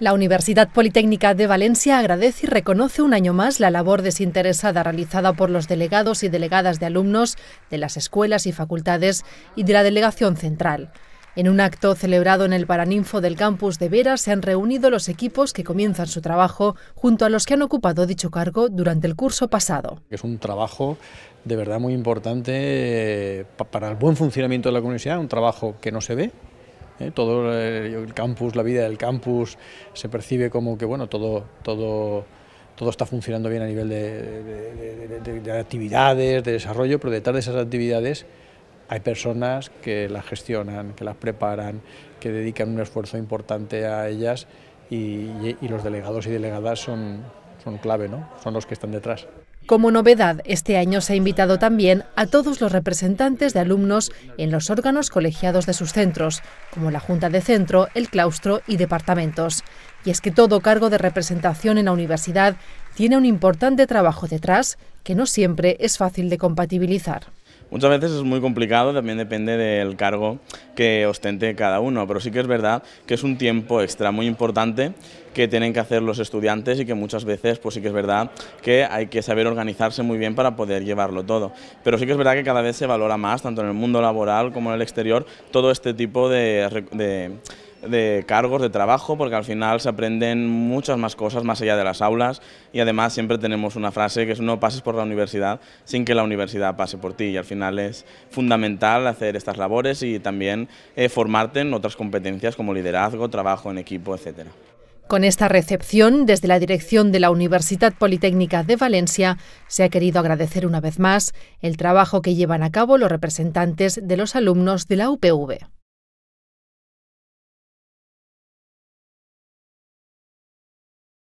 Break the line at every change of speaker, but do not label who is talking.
La Universidad Politécnica de Valencia agradece y reconoce un año más la labor desinteresada realizada por los delegados y delegadas de alumnos de las escuelas y facultades y de la Delegación Central. En un acto celebrado en el Paraninfo del campus de Vera se han reunido los equipos que comienzan su trabajo junto a los que han ocupado dicho cargo durante el curso pasado.
Es un trabajo de verdad muy importante eh, para el buen funcionamiento de la universidad, un trabajo que no se ve, ¿eh? Todo eh, el campus, la vida del campus, se percibe como que bueno, todo, todo, todo está funcionando bien a nivel de, actividades, de desarrollo, pero detrás de esas actividades hay personas que las gestionan, que las preparan, que dedican un esfuerzo importante a ellas y los delegados y delegadas son, son clave, ¿no? Son los que están detrás.
Como novedad, este año se ha invitado también a todos los representantes de alumnos en los órganos colegiados de sus centros, como la Junta de Centro, el Claustro y Departamentos. Y es que todo cargo de representación en la universidad tiene un importante trabajo detrás que no siempre es fácil de compatibilizar.
Muchas veces es muy complicado, también depende del cargo que ostente cada uno, pero sí que es verdad que es un tiempo extra muy importante que tienen que hacer los estudiantes y que muchas veces pues sí que es verdad que hay que saber organizarse muy bien para poder llevarlo todo. Pero sí que es verdad que cada vez se valora más, tanto en el mundo laboral como en el exterior, todo este tipo de, de de cargos de trabajo porque al final se aprenden muchas más cosas más allá de las aulas y además siempre tenemos una frase que es no pases por la universidad sin que la universidad pase por ti y al final es fundamental hacer estas labores y también eh, formarte en otras competencias como liderazgo, trabajo en equipo, etc.
Con esta recepción, desde la dirección de la Universidad Politécnica de Valencia, se ha querido agradecer una vez más el trabajo que llevan a cabo los representantes de los alumnos de la UPV.